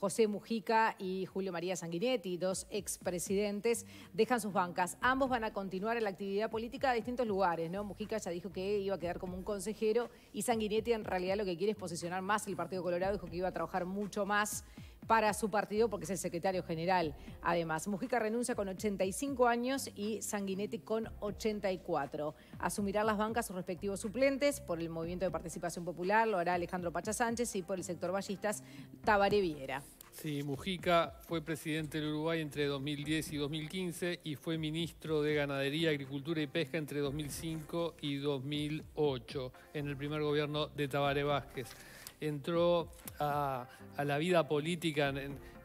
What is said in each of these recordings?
José Mujica y Julio María Sanguinetti, dos expresidentes, dejan sus bancas. Ambos van a continuar en la actividad política a distintos lugares, ¿no? Mujica ya dijo que iba a quedar como un consejero y Sanguinetti en realidad lo que quiere es posicionar más el Partido Colorado, dijo que iba a trabajar mucho más para su partido porque es el secretario general. Además, Mujica renuncia con 85 años y Sanguinetti con 84. Asumirán las bancas sus respectivos suplentes por el Movimiento de Participación Popular, lo hará Alejandro Pacha Sánchez y por el sector ballistas Tabare Viera. Sí, Mujica fue presidente del Uruguay entre 2010 y 2015 y fue ministro de Ganadería, Agricultura y Pesca entre 2005 y 2008 en el primer gobierno de Tabare Vázquez entró a, la vida política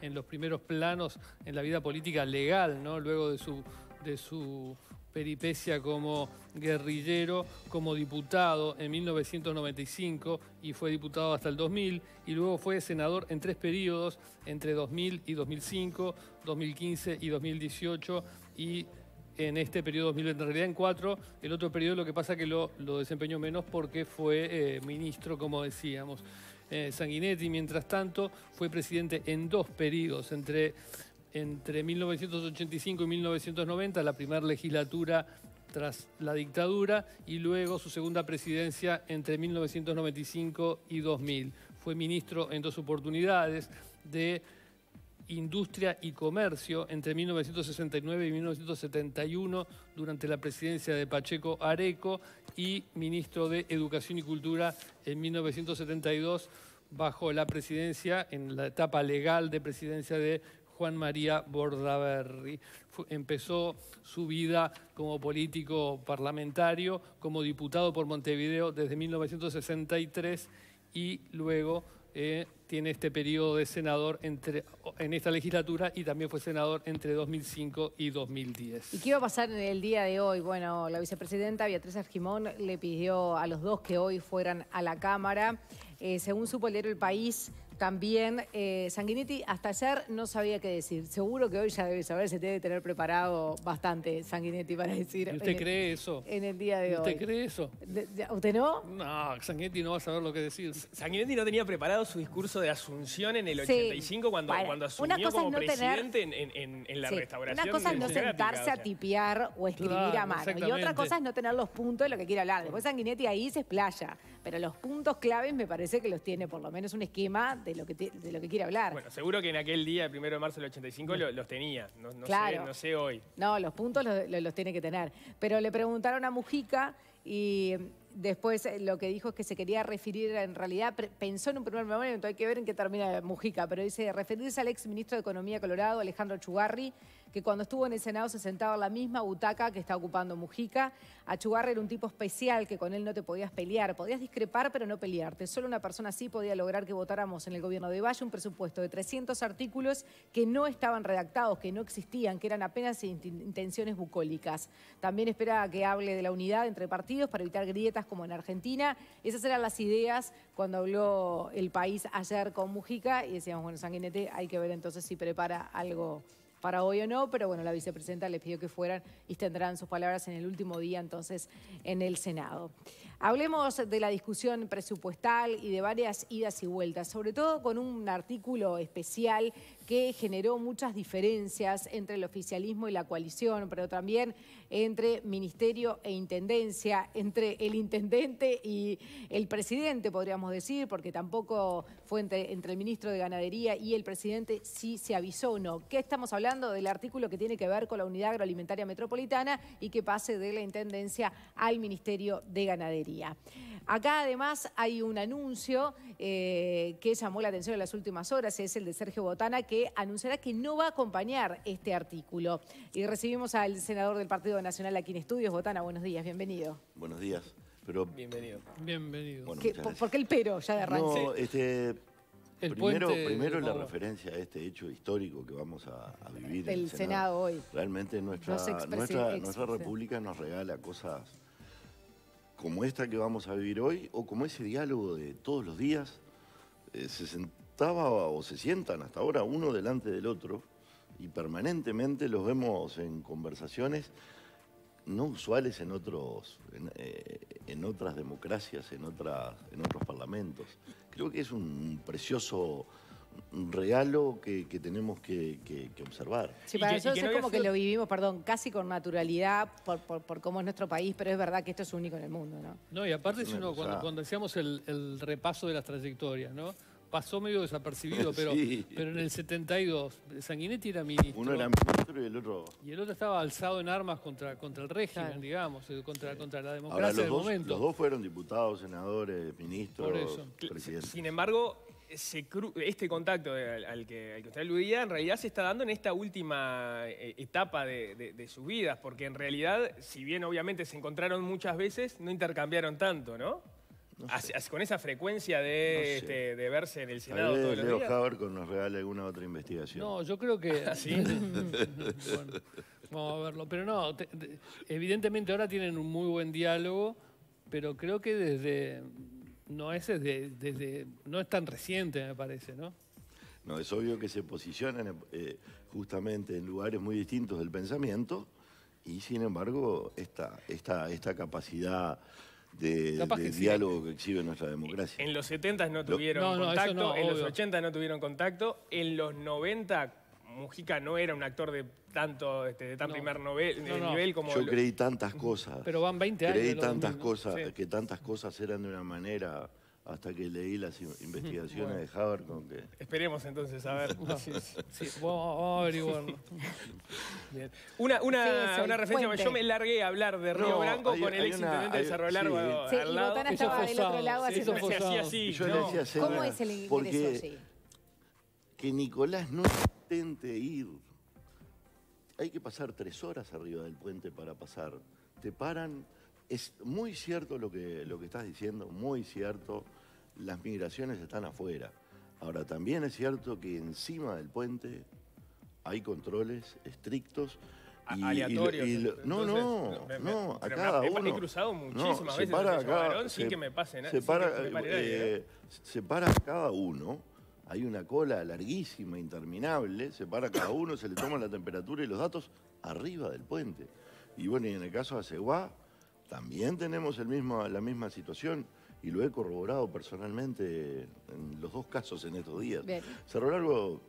en, los primeros planos, en la vida política legal, ¿no? luego de su, de su peripecia como guerrillero, como diputado en 1995 y fue diputado hasta el 2000 y luego fue senador en tres periodos entre 2000 y 2005, 2015 y 2018 y en este periodo 2020, en realidad en cuatro, el otro periodo lo que pasa que lo, desempeñó menos porque fue eh, ministro, como decíamos. Eh, Sanguinetti, mientras tanto, fue presidente en dos periodos, entre, entre 1985 y 1990, la primera legislatura tras la dictadura, y luego su segunda presidencia entre 1995 y 2000. Fue ministro en dos oportunidades de Industria y Comercio entre 1969 y 1971 durante la presidencia de Pacheco Areco y ministro de Educación y Cultura en 1972 bajo la presidencia, en la etapa legal de presidencia de Juan María Bordaberry. Empezó su vida como político parlamentario, como diputado por Montevideo desde 1963 y luego... Eh, en este periodo de senador entre, en esta legislatura y también fue senador entre 2005 y 2010. ¿Y qué iba a pasar en el día de hoy? Bueno, la vicepresidenta Beatriz Argimón le pidió a los dos que hoy fueran a la Cámara. Eh, según su poder, el país, también. Eh, Sanguinetti, hasta ayer no sabía qué decir. Seguro que hoy ya debe saber, se debe tener preparado bastante Sanguinetti para decir. ¿Usted cree eso? En el día de hoy. ¿Usted cree eso? ¿Usted no? No, Sanguinetti no va a saber lo que decir. Sanguinetti no tenía preparado su discurso de asunción en el 85 cuando, cuando asumió como presidente en, la sí. restauración. Una cosa es no sentarse a tipear o escribir a mano. Y otra cosa es no tener los puntos de lo que quiere hablar. Después Sanguinetti ahí se explaya pero los puntos claves me parece que los tiene por lo menos un esquema de lo que, de lo que quiere hablar. Bueno, seguro que en aquel día, el primero de marzo del 85, los tenía. No, claro. sé, no, sé, hoy. No, los puntos los, tiene que tener. Pero le preguntaron a Mujica y después eh, lo que dijo es que se quería referir, en realidad pensó en un primer momento, hay que ver en qué termina Mujica, pero dice referirse al ex ministro de Economía Colorado, Alejandro Chugarri, que cuando estuvo en el Senado se sentaba en la misma butaca que está ocupando Mujica. Achugarre era un tipo especial que con él no te podías pelear, podías discrepar pero no pelearte. Solo una persona así podía lograr que votáramos en el gobierno de Valle un presupuesto de 300 artículos que no estaban redactados, que no existían, que eran apenas intenciones bucólicas. También esperaba que hable de la unidad entre partidos para evitar grietas como en Argentina. Esas eran las ideas cuando habló el país ayer con Mujica y decíamos, bueno, Sanguinete, hay que ver entonces si prepara algo para hoy o no, pero bueno, la vicepresidenta les pidió que fueran y tendrán sus palabras en el último día entonces en el Senado. Hablemos de la discusión presupuestal y de varias idas y vueltas, sobre todo con un artículo especial que generó muchas diferencias entre el oficialismo y la coalición, pero también entre ministerio e intendencia, entre el intendente y el presidente, podríamos decir, porque tampoco fue entre, el ministro de Ganadería y el presidente si se avisó o no. ¿Qué estamos hablando del artículo que tiene que ver con la Unidad Agroalimentaria Metropolitana y que pase de la intendencia al Ministerio de Ganadería? Acá además hay un anuncio eh, que llamó la atención en las últimas horas, es el de Sergio Botana, que anunciará que no va a acompañar este artículo. Y recibimos al senador del Partido Nacional aquí en Estudios, Botana, buenos días, bienvenido. Buenos días. Pero, bienvenido. Bienvenido. porque el pero ya de arranque? Este, primero, primero la referencia a este hecho histórico que vamos a, vivir. El, en el Senado. hoy. Realmente nuestra, nuestra, nuestra república nos regala cosas como esta que vamos a vivir hoy o como ese diálogo de todos los días, eh, se sentaba o se sientan hasta ahora uno delante del otro y permanentemente los vemos en conversaciones no usuales en otros en eh, otras democracias, en otras en otros parlamentos. Creo que es un precioso regalo que, tenemos que, observar. Sí, para nosotros es como que lo vivimos, perdón, casi con naturalidad por, por, cómo es nuestro país, pero es verdad que esto es único en el mundo, ¿no? No, y aparte, cuando, hacíamos el, repaso de las trayectorias, ¿no? Pasó medio desapercibido, pero, pero en el 72 Sanguinetti era ministro. Uno era ministro y el otro... Y el otro estaba alzado en armas contra, contra el régimen, digamos, eh, contra, la democracia los del dos, Los dos fueron diputados, senadores, ministros, presidentes. Sin embargo, este contacto al, que, usted aludía en realidad se está dando en esta última eh, etapa de, su vida, sus vidas, porque en realidad, si bien obviamente se encontraron muchas veces, no intercambiaron tanto, ¿no? con esa frecuencia de, este, verse en el Senado todos los Leo con nos alguna otra investigación. No, yo creo que... así ¿Ah, bueno, vamos a verlo. Pero no, evidentemente ahora tienen un muy buen diálogo, pero creo que desde no es no es tan reciente, me parece, ¿no? No, es obvio que se posicionan eh, justamente en lugares muy distintos del pensamiento y sin embargo esta, esta capacidad de, diálogo que exhibe nuestra democracia. En los 70 no tuvieron contacto, en los 80 no tuvieron contacto, en los 90 Mujica no era un actor de tanto este, de tan primer novel, nivel como... Yo creí tantas cosas. Pero van 20 años. Creí tantas cosas, que tantas cosas eran de una manera hasta que leí las investigaciones de Haber con que... Esperemos entonces, a ver. sí, sí. oh Una, una, una referencia, yo me largué a hablar de Río Blanco Branco con el ex de Cerro Largo al sí, y Botana estaba del otro lado así como... así, ¿Cómo es el ingreso que Nicolás no ir. Hay que pasar tres horas arriba del puente para pasar. Te paran. Es muy cierto lo que, lo que estás diciendo, muy cierto. Las migraciones están afuera. Ahora, también es cierto que encima del puente hay controles estrictos. Y, aleatorios. no, no, no, a cada uno. He cruzado muchísimas veces se, que me eh, para, cada uno hay una cola larguísima, interminable, se para cada uno, se le toma la temperatura y los datos arriba del puente. Y bueno, y en el caso de Aceguá, también tenemos la misma situación y lo he corroborado personalmente en los dos casos en estos días. Cerro Largo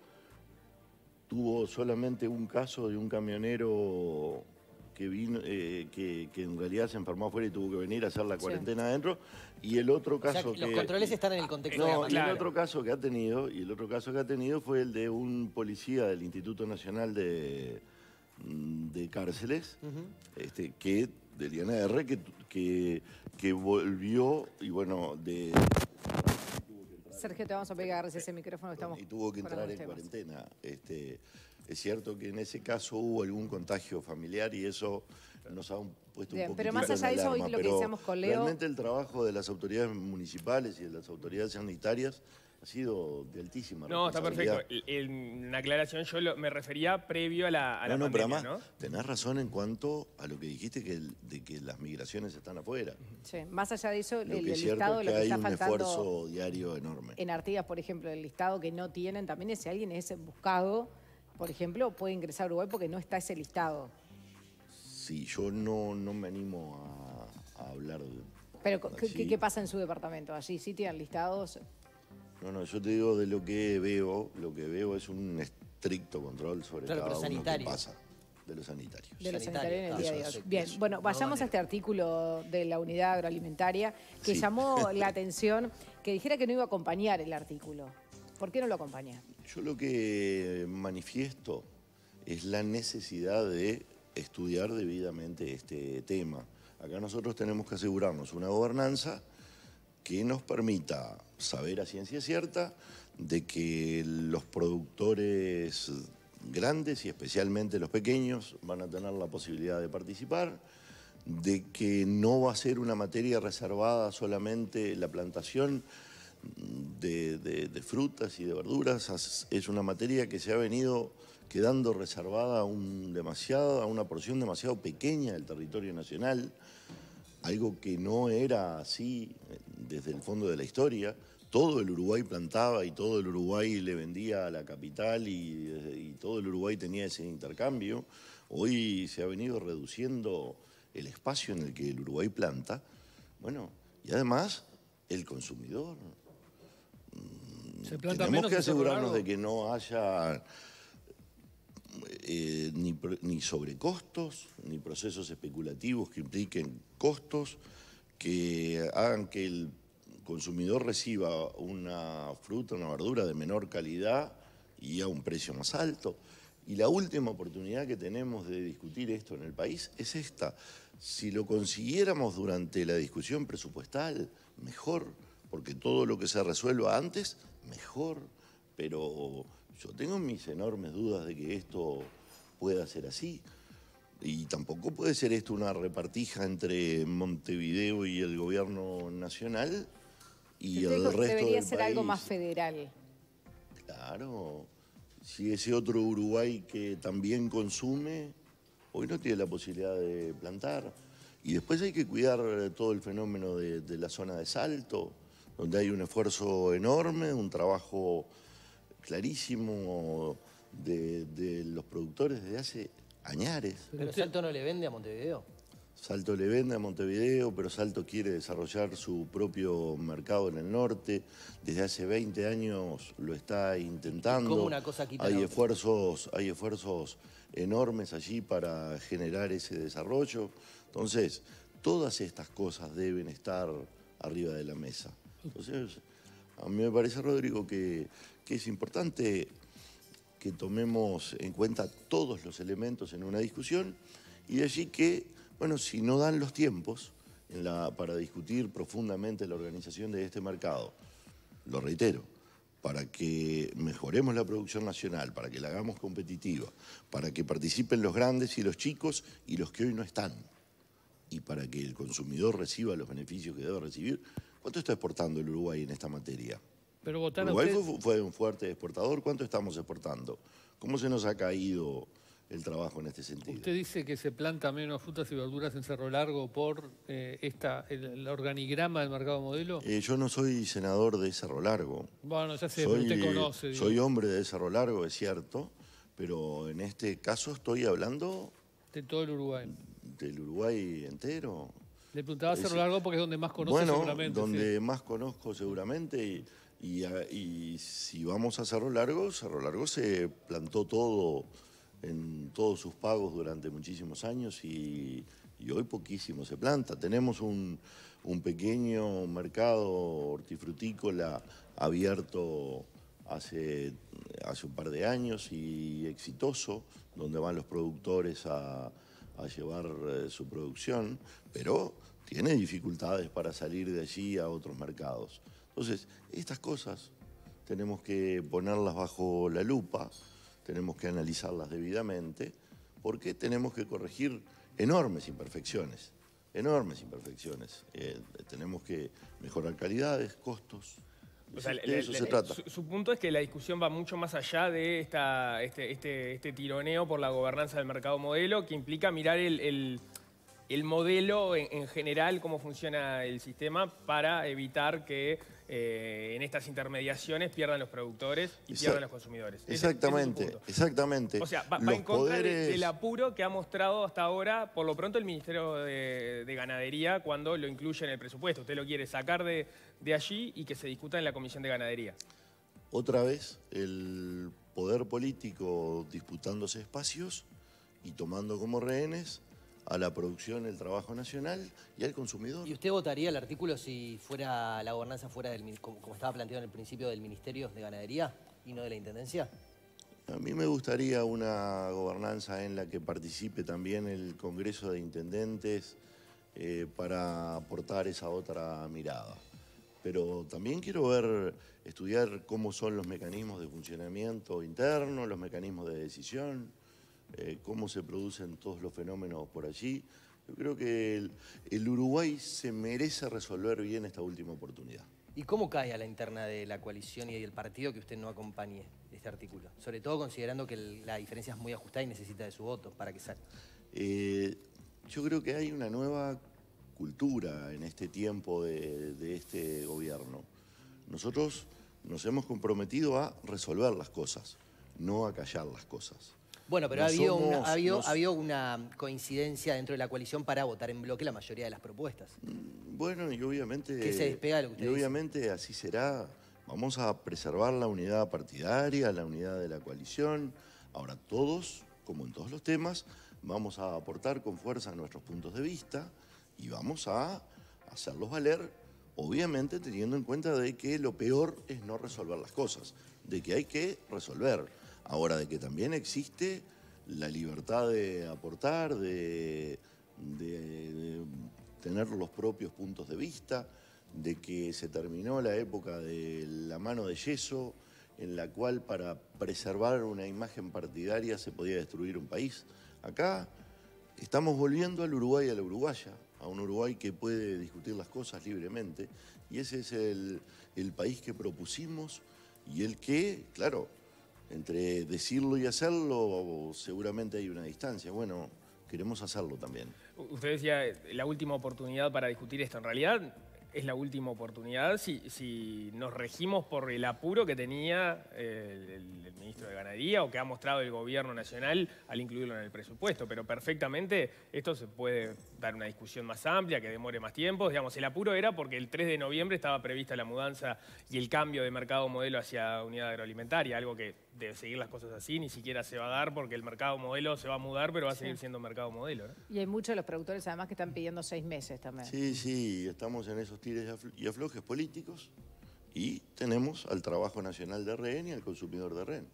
tuvo solamente un caso de un camionero que, vino, eh, que, que, en realidad se enfermó afuera y tuvo que venir a hacer la cuarentena adentro. Y el otro caso que... Los controles están en el contexto. de el otro caso que ha tenido, y el otro caso que ha tenido fue el de un policía del Instituto Nacional de, mm, de Cárceles, este, que, del INR, que, que, que volvió, y bueno, de... Sergio, te vamos a pegar ese micrófono. Estamos y tuvo que entrar en cuarentena. Este, es cierto que en ese caso hubo algún contagio familiar y eso nos ha puesto un poquito Pero más allá de eso, hoy lo que decíamos con Leo... Realmente el trabajo de las autoridades municipales y de las autoridades sanitarias ha sido de altísima No, está perfecto. En aclaración yo me refería previo a la, a no, no, pero tenés razón en cuanto a lo que dijiste que, de que las migraciones están afuera. Sí, más allá de eso, el, listado es que lo que hay un esfuerzo diario enorme. En Artigas, por ejemplo, el listado que no tienen también es si alguien es buscado por ejemplo, puede ingresar a Uruguay porque no está ese listado. Sí, yo no, no me animo a, hablar de... Pero, ¿qué, pasa en su departamento? ¿Allí sí tienen listados? No, no, yo te digo de lo que veo, lo que veo es un estricto control sobre cada uno que pasa. De los sanitarios. De los sanitarios en el día de hoy. Bien, bueno, vayamos a este artículo de la unidad agroalimentaria que llamó la atención que dijera que no iba a acompañar el artículo. ¿Por qué no lo acompaña? Yo lo que manifiesto es la necesidad de estudiar debidamente este tema. Acá nosotros tenemos que asegurarnos una gobernanza que nos permita saber a ciencia cierta de que los productores grandes y especialmente los pequeños van a tener la posibilidad de participar, de que no va a ser una materia reservada solamente la plantación de, frutas y de verduras es una materia que se ha venido quedando reservada a, un demasiado, a una porción demasiado pequeña del territorio nacional, algo que no era así eh, desde el fondo de la historia. Todo el Uruguay plantaba y todo el Uruguay le vendía a la capital y, eh, y todo el Uruguay tenía ese intercambio. Hoy se ha venido reduciendo el espacio en el que el Uruguay planta. Bueno, y además el consumidor tenemos que asegurarnos de que no haya eh, ni, ni, sobrecostos, ni procesos especulativos que impliquen costos, que hagan que el consumidor reciba una fruta, una verdura de menor calidad y a un precio más alto. Y la última oportunidad que tenemos de discutir esto en el país es esta. Si lo consiguiéramos durante la discusión presupuestal, mejor, porque todo lo que se resuelva antes mejor, pero yo tengo mis enormes dudas de que esto pueda ser así. Y tampoco puede ser esto una repartija entre Montevideo y el gobierno nacional y el resto debería ser algo más federal. Claro. Si ese otro Uruguay que también consume, hoy no tiene la posibilidad de plantar. Y después hay que cuidar todo el fenómeno de la zona de salto donde hay un esfuerzo enorme, un trabajo clarísimo de, los productores desde hace añares. ¿Pero este Salto no le vende a Montevideo? Salto le vende a Montevideo, pero Salto quiere desarrollar su propio mercado en el norte. Desde hace 20 años lo está intentando. Como una cosa hay esfuerzos, hay esfuerzos enormes allí para generar ese desarrollo. Entonces, todas estas cosas deben estar arriba de la mesa. Entonces, a mí me parece, Rodrigo, que, es importante que tomemos en cuenta todos los elementos en una discusión y de allí que, bueno, si no dan los tiempos para discutir profundamente la organización de este mercado, lo reitero, para que mejoremos la producción nacional, para que la hagamos competitiva, para que participen los grandes y los chicos y los que hoy no están, y para que el consumidor reciba los beneficios que debe recibir, ¿Cuánto está exportando el Uruguay en esta materia? Uruguay fue, un fuerte exportador. ¿Cuánto estamos exportando? ¿Cómo se nos ha caído el trabajo en este sentido? Usted dice que se planta menos frutas y verduras en Cerro Largo por eh, esta, el, organigrama del mercado modelo. Eh, yo no soy senador de Cerro Largo. Bueno, ya sé, soy, usted conoce. soy hombre de Cerro Largo, es cierto, pero en este caso estoy hablando... De todo el Uruguay. Del Uruguay entero. Le preguntaba Cerro Largo porque es donde más conozco seguramente. Donde más conozco seguramente. Y, si vamos a Cerro Largo, Cerro Largo se plantó todo en todos sus pagos durante muchísimos años y, hoy poquísimo se planta. Tenemos un, un pequeño mercado hortifrutícola abierto hace, hace un par de años y exitoso, donde van los productores a a llevar eh, su producción, pero tiene dificultades para salir de allí a otros mercados. Entonces, estas cosas tenemos que ponerlas bajo la lupa, tenemos que analizarlas debidamente, porque tenemos que corregir enormes imperfecciones, enormes imperfecciones. Eh, tenemos que mejorar calidades, costos. Su, punto es que la discusión va mucho más allá de esta, este, este, este tironeo por la gobernanza del mercado modelo, que implica mirar el, modelo en, general, cómo funciona el sistema, para evitar que eh, en estas intermediaciones pierdan los productores y pierdan los consumidores. Exactamente, exactamente. O sea, va, a en contra apuro que ha mostrado hasta ahora, por lo pronto, el Ministerio de, Ganadería cuando lo incluye en el presupuesto. Usted lo quiere sacar de, de allí y que se discuta en la Comisión de Ganadería. Otra vez, el poder político disputándose espacios y tomando como rehenes a la producción, el trabajo nacional y al consumidor. ¿Y usted votaría el artículo si fuera la gobernanza fuera del como, estaba planteado en el principio del Ministerio de Ganadería y no de la Intendencia? A mí me gustaría una gobernanza en la que participe también el Congreso de Intendentes eh, para aportar esa otra mirada. Pero también quiero ver, estudiar cómo son los mecanismos de funcionamiento interno, los mecanismos de decisión. Eh, cómo se producen todos los fenómenos por allí. Yo creo que el, Uruguay se merece resolver bien esta última oportunidad. ¿Y cómo cae a la interna de la coalición y del partido que usted no acompañe este artículo? Sobre todo considerando que la diferencia es muy ajustada y necesita de su voto para que salga. Eh, yo creo que hay una nueva cultura en este tiempo de, este gobierno. Nosotros nos hemos comprometido a resolver las cosas, no a callar las cosas. Bueno, pero ha habido, una, coincidencia dentro de la coalición para votar en bloque la mayoría de las propuestas. Mm, bueno, y obviamente... Que se despega lo que Y obviamente así será. Vamos a preservar la unidad partidaria, la unidad de la coalición. Ahora todos, como en todos los temas, vamos a aportar con fuerza nuestros puntos de vista y vamos a hacerlos valer, obviamente teniendo en cuenta de que lo peor es no resolver las cosas, de que hay que resolver. Ahora de que también existe la libertad de aportar, de, tener los propios puntos de vista, de que se terminó la época de la mano de yeso, en la cual para preservar una imagen partidaria se podía destruir un país. Acá estamos volviendo al Uruguay, a la Uruguaya, a un Uruguay que puede discutir las cosas libremente, y ese es el país que propusimos y el que, claro, entre decirlo y hacerlo seguramente hay una distancia. Bueno, queremos hacerlo también. Usted decía eh, la última oportunidad para discutir esto. En realidad es la última oportunidad si, nos regimos por el apuro que tenía eh, el, ministro de Ganadería o que ha mostrado el gobierno nacional al incluirlo en el presupuesto. Pero perfectamente esto se puede dar una discusión más amplia, que demore más tiempo. Digamos, el apuro era porque el 3 de noviembre estaba prevista la mudanza y el cambio de mercado modelo hacia unidad agroalimentaria, algo que de seguir las cosas así, ni siquiera se va a dar porque el mercado modelo se va a mudar, pero va a seguir siendo mercado modelo. Y hay muchos de los productores además que están pidiendo seis meses también. Sí, sí, estamos en esos tires y aflojes políticos y tenemos al trabajo nacional de REN y al consumidor de REN.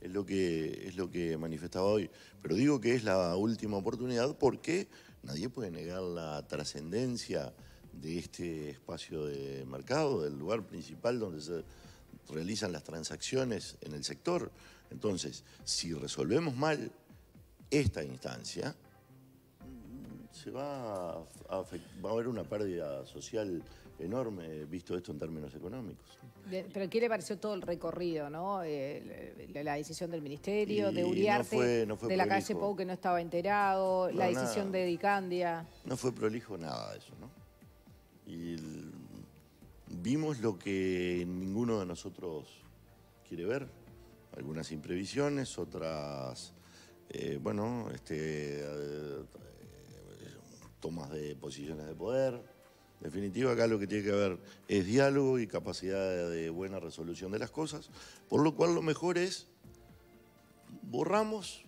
Es lo que, es lo que manifestaba hoy. Pero digo que es la última oportunidad porque nadie puede negar la trascendencia de este espacio de mercado, del lugar principal donde se realizan las transacciones en el sector. Entonces, si resolvemos mal esta instancia, se va a, va a haber una pérdida social enorme, visto esto en términos económicos. Pero ¿qué le pareció todo el recorrido, no? Eh, la, decisión del Ministerio, de Uriarte, de la calle Pou que no estaba enterado, la decisión de Dicandia. No fue prolijo nada de eso, ¿no? Y Vimos lo que ninguno de nosotros quiere ver, algunas imprevisiones, otras, eh, bueno, este, eh, tomas de posiciones de poder. En definitiva, acá lo que tiene que haber es diálogo y capacidad de buena resolución de las cosas, por lo cual lo mejor es borramos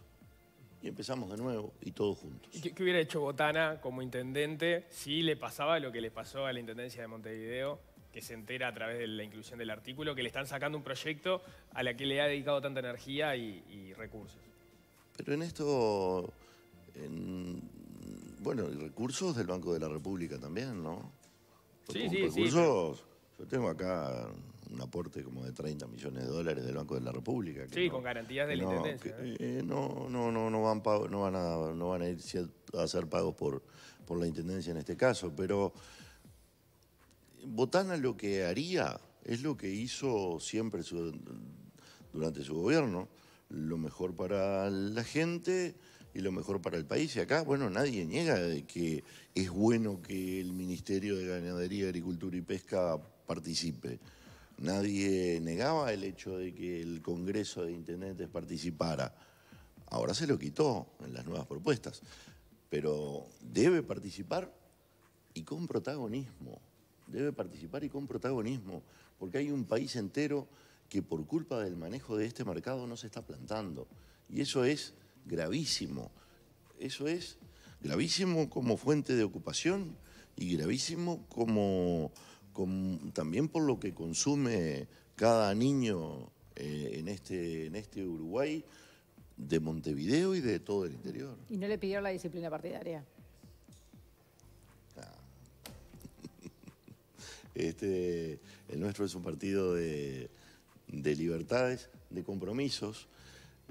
y empezamos de nuevo y todos juntos. ¿Y qué, hubiera hecho Botana como intendente si le pasaba lo que le pasó a la Intendencia de Montevideo se entera a través de la inclusión del artículo, que le están sacando un proyecto a la que le ha dedicado tanta energía y, recursos. Pero en esto, bueno, y recursos del Banco de la República también, ¿no? Sí, sí, sí, Recursos. yo tengo acá un aporte como de 30 millones de dólares del Banco de la República. sí, con garantías de la Intendencia. ¿eh? Eh, no, no, van, a, no van a ir a hacer pagos por, por la Intendencia en este caso, pero Botana lo que haría es lo que hizo siempre durante su gobierno, lo mejor para la gente y lo mejor para el país. Y acá, bueno, nadie niega de que es bueno que el Ministerio de Ganadería, Agricultura y Pesca participe. Nadie negaba el hecho de que el Congreso de Intendentes participara. Ahora se lo quitó en las nuevas propuestas. Pero debe participar y con protagonismo debe participar y con protagonismo, porque hay un país entero que por culpa del manejo de este mercado no se está plantando. Y eso es gravísimo. Eso es gravísimo como fuente de ocupación y gravísimo como, también por lo que consume cada niño eh, en, este, en este Uruguay de Montevideo y de todo el interior. ¿Y no le pidieron la disciplina partidaria? Este, el nuestro es un partido de, libertades, de compromisos.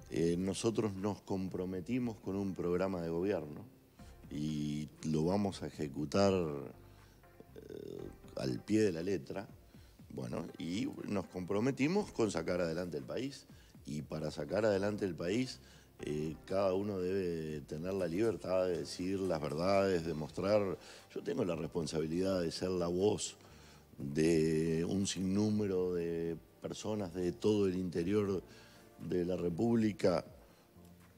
Eh, nosotros nos comprometimos con un programa de gobierno y lo vamos a ejecutar eh, al pie de la letra. Bueno, y nos comprometimos con sacar adelante el país. Y para sacar adelante el país, eh, cada uno debe tener la libertad de decir las verdades, de mostrar. Yo tengo la responsabilidad de ser la voz de un sinnúmero de personas de todo el interior de la República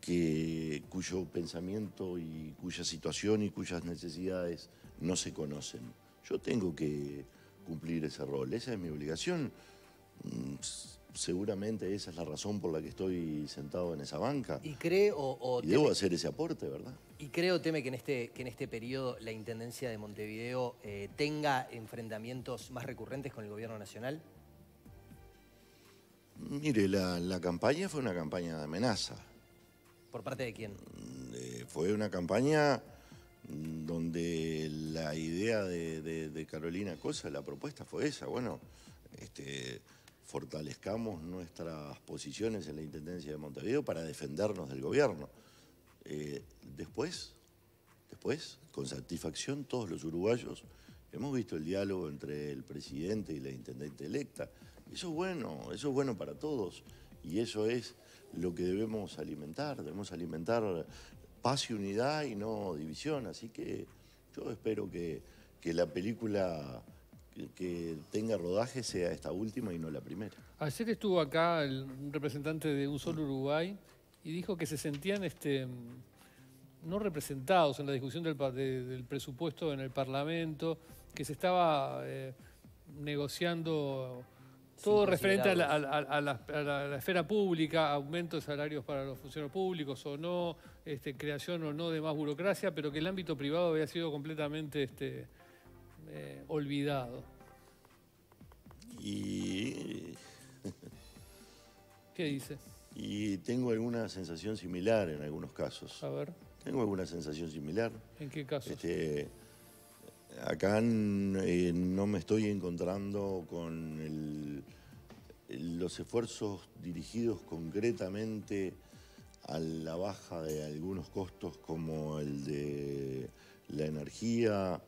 que, cuyo pensamiento y cuya situación y cuyas necesidades no se conocen. Yo tengo que cumplir ese rol, esa es mi obligación mm, seguramente esa es la razón por la que estoy sentado en esa banca. Y creo... O, debo hacer ese aporte, ¿verdad? Y creo, Teme, que en este, en este periodo la Intendencia de Montevideo eh, tenga enfrentamientos más recurrentes con el Gobierno Nacional. Mire, la, campaña fue una campaña de amenaza. ¿Por parte de quién? Mm, eh, fue una campaña mm, donde la idea de, de Carolina Cosa, la propuesta fue esa. Bueno, este fortalezcamos nuestras posiciones en la Intendencia de Montevideo para defendernos del gobierno. Eh, después, después, con satisfacción todos los uruguayos hemos visto el diálogo entre el presidente y la intendente electa. Eso es bueno, eso es bueno para todos y eso es lo que debemos alimentar, debemos alimentar paz y unidad y no división. Así que yo espero que, que la película que tenga rodaje sea esta última y no la primera. Ayer estuvo acá un representante de Un Solo Uruguay y dijo que se sentían este, no representados en la discusión del, del presupuesto en el Parlamento, que se estaba eh, negociando todo referente a la, esfera pública, aumento de salarios para los funcionarios públicos o no, este, creación o no de más burocracia, pero que el ámbito privado había sido completamente... Este, eh, olvidado? Y. ¿Qué dice? Y tengo alguna sensación similar en algunos casos. A ver. Tengo alguna sensación similar. ¿En qué caso? Este, acá eh, no me estoy encontrando con los esfuerzos dirigidos concretamente a la baja de algunos costos como el de la energía,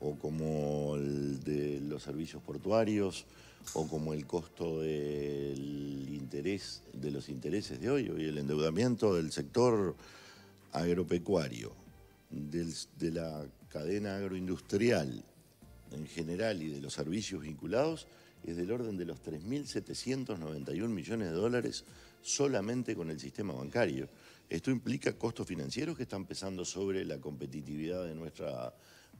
o como el de los servicios portuarios, o como el costo del interés, de los intereses de hoy, hoy el endeudamiento del sector agropecuario, de la cadena agroindustrial en general y de los servicios vinculados, es del orden de los 3.791 millones de dólares solamente con el sistema bancario. Esto implica costos financieros que están pesando sobre la competitividad de nuestra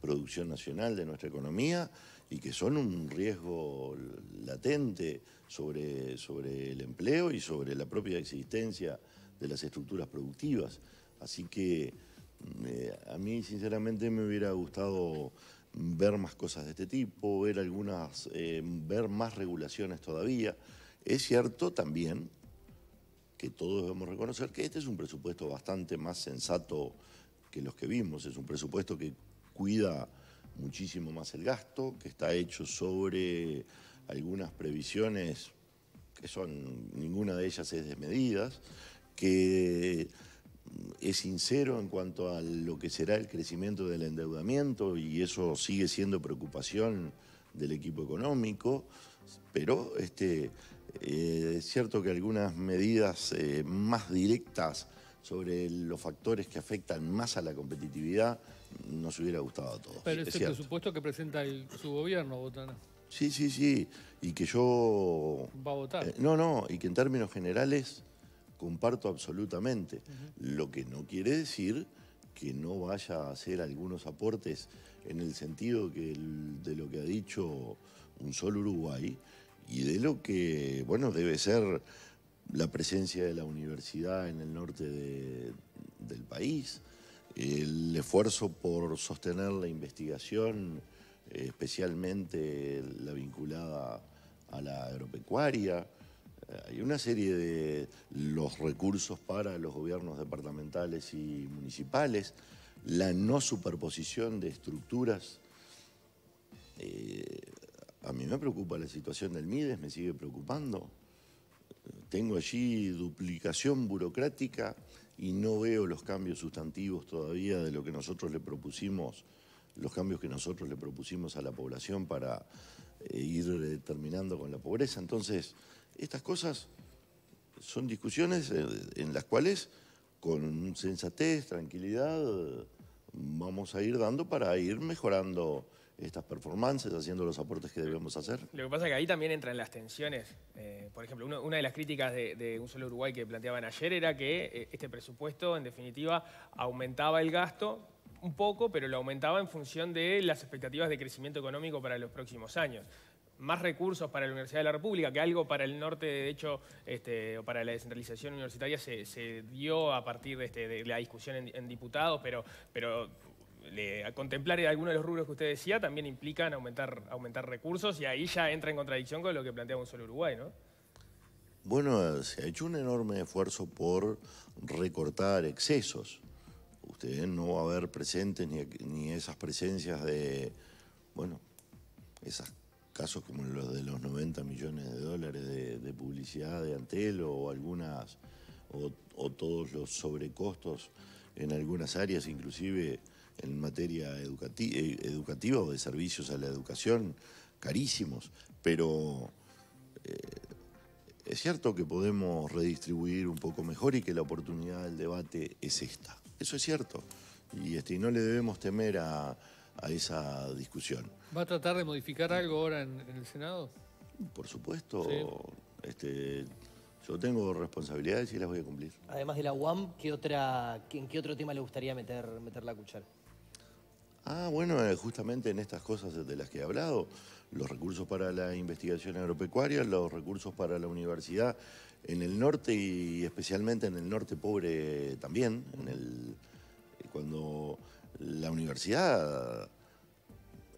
producción nacional, de nuestra economía, y que son un riesgo latente sobre, sobre el empleo y sobre la propia existencia de las estructuras productivas. Así que mm, eh, a mí sinceramente me hubiera gustado ver más cosas de este tipo, ver algunas, em, ver más regulaciones todavía. Es cierto también que todos debemos reconocer que este es un presupuesto bastante más sensato que los que vimos. Es un presupuesto que cuida muchísimo más el gasto, que está hecho sobre algunas previsiones que son, ninguna de ellas es desmedidas, que es sincero en cuanto a lo que será el crecimiento del endeudamiento y eso sigue siendo preocupación del equipo económico, pero este, eh, es cierto que algunas medidas eh, más directas sobre los factores que afectan más a la competitividad nos hubiera gustado a todos. Pero es, el presupuesto que presenta el, su gobierno, votar. Sí, sí, sí. Y que yo... Va a votar. Eh, no, no, y que en términos generales comparto absolutamente. Lo que no quiere decir que no vaya a hacer algunos aportes en el sentido que de lo que ha dicho un solo Uruguay y de lo que, bueno, debe ser la presencia de la universidad en el norte del país, el esfuerzo por sostener la investigación, especialmente la vinculada a la agropecuaria, eh, hay una serie de los recursos para los gobiernos departamentales y municipales, la no superposición de estructuras. Eh, a mí me preocupa la situación del MIDES, me sigue preocupando. Tengo allí duplicación burocrática y no veo los cambios sustantivos todavía de lo que nosotros le propusimos, los cambios que nosotros le propusimos a la población para eh, ir terminando con la pobreza. Entonces, estas cosas son discusiones eh, en las cuales con sensatez, tranquilidad, vamos a ir dando para ir mejorando estas performances, haciendo los aportes que debemos hacer. Lo que pasa es que ahí también entran las tensiones. Eh, por ejemplo, una de las críticas de, Un Solo Uruguay que planteaban ayer era que eh, este presupuesto, en definitiva, aumentaba el gasto un poco, pero lo aumentaba en función de las expectativas de crecimiento económico para los próximos años más recursos para la Universidad de la República, que algo para el norte, de hecho, este, o para la descentralización universitaria se, dio a partir de, este, la discusión en, diputados, pero, pero eh, contemplar algunos de los rubros que usted decía también implican aumentar, aumentar recursos y ahí ya entra en contradicción con lo que plantea un solo Uruguay, ¿no? Bueno, se ha hecho un enorme esfuerzo por recortar excesos. Ustedes no va a ver presentes ni, ni esas presencias de, bueno, esas casos como los de los 90 millones de dólares de, publicidad de Antel o algunas o, todos los sobrecostos en algunas áreas, inclusive en materia eh, educativa, o de servicios a la educación, carísimos. Pero eh, es cierto que podemos redistribuir un poco mejor y que la oportunidad del debate es esta. Eso es cierto. Y este, no le debemos temer a, a esa discusión. ¿Va a tratar de modificar algo ahora en, el Senado? Por supuesto. Este, yo tengo responsabilidades y las voy a cumplir. Además de la UAM, ¿qué otra, ¿en qué otro tema le gustaría meter, meter la cuchara? Ah, bueno, eh, justamente en estas cosas de las que he hablado, los recursos para la investigación agropecuaria, los recursos para la universidad en el norte y especialmente en el norte pobre también, en el, eh, cuando la universidad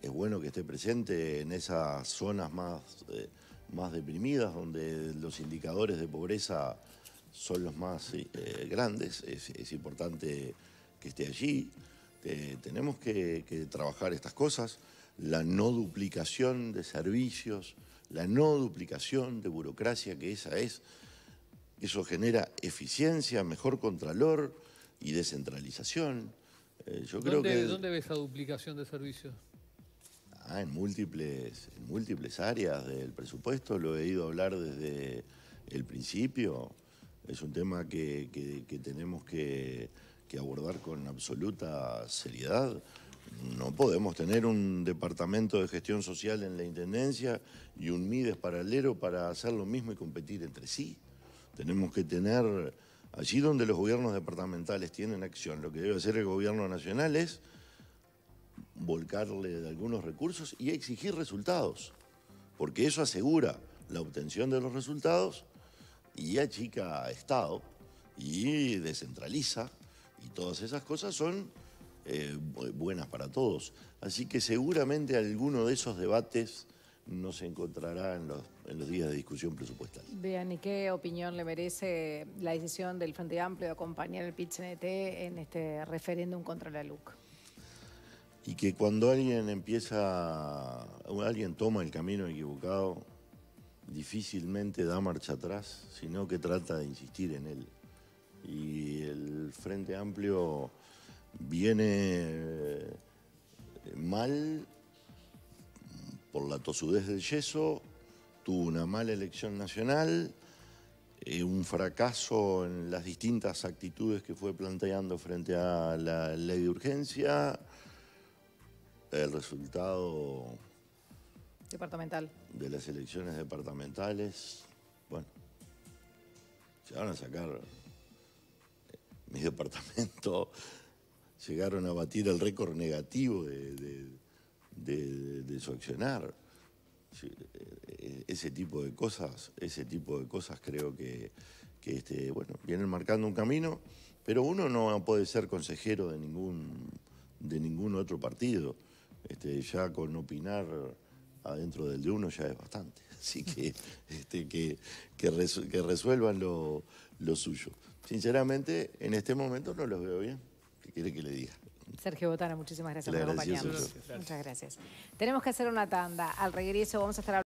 es bueno que esté presente en esas zonas más, eh, más deprimidas, donde los indicadores de pobreza son los más eh, grandes, es, importante que esté allí. Eh, tenemos que, que, trabajar estas cosas, la no duplicación de servicios, la no duplicación de burocracia, que esa es, eso genera eficiencia, mejor contralor y descentralización. Eh, ¿Dónde ves esa duplicación de servicios? Ah, en, múltiples, en múltiples áreas del presupuesto, lo he ido a hablar desde el principio. Es un tema que, tenemos que abordar con absoluta seriedad. No podemos tener un departamento de gestión social en la Intendencia y un MIDES paralelo para hacer lo mismo y competir entre sí. Tenemos que tener Allí donde los gobiernos departamentales tienen acción, lo que debe hacer el gobierno nacional es volcarle algunos recursos y exigir resultados, porque eso asegura la obtención de los resultados y achica Estado y descentraliza y todas esas cosas son eh, buenas para todos. Así que seguramente alguno de esos debates no se encontrará en los, días de discusión presupuestal. Vean, ¿y qué opinión le merece la decisión del Frente Amplio de acompañar el pit en este referéndum contra la LUC? Y que cuando alguien empieza, alguien toma el camino equivocado, difícilmente da marcha atrás, sino que trata de insistir en él. Y el Frente Amplio viene eh, mal por la tosudez del yeso, tuvo una mala elección nacional, eh, un fracaso en las distintas actitudes que fue planteando frente a la ley de urgencia, el resultado... Departamental. De las elecciones departamentales, bueno, se van a sacar mi departamento, llegaron a batir el récord negativo de de, su accionar. Eh, ese tipo de cosas, ese tipo de cosas creo que, que este, bueno, vienen marcando un camino, pero uno no puede ser consejero de ningún, de ningún otro partido. Este, ya con opinar adentro del de uno ya es bastante. Así que, este, que, resuelvan lo, lo suyo. Sinceramente, en este momento no los veo bien. ¿Qué quiere que le diga? Sergio Botana, muchísimas gracias por acompañarnos. Muchas gracias. Tenemos que hacer una tanda. Al regreso vamos a estar hablando.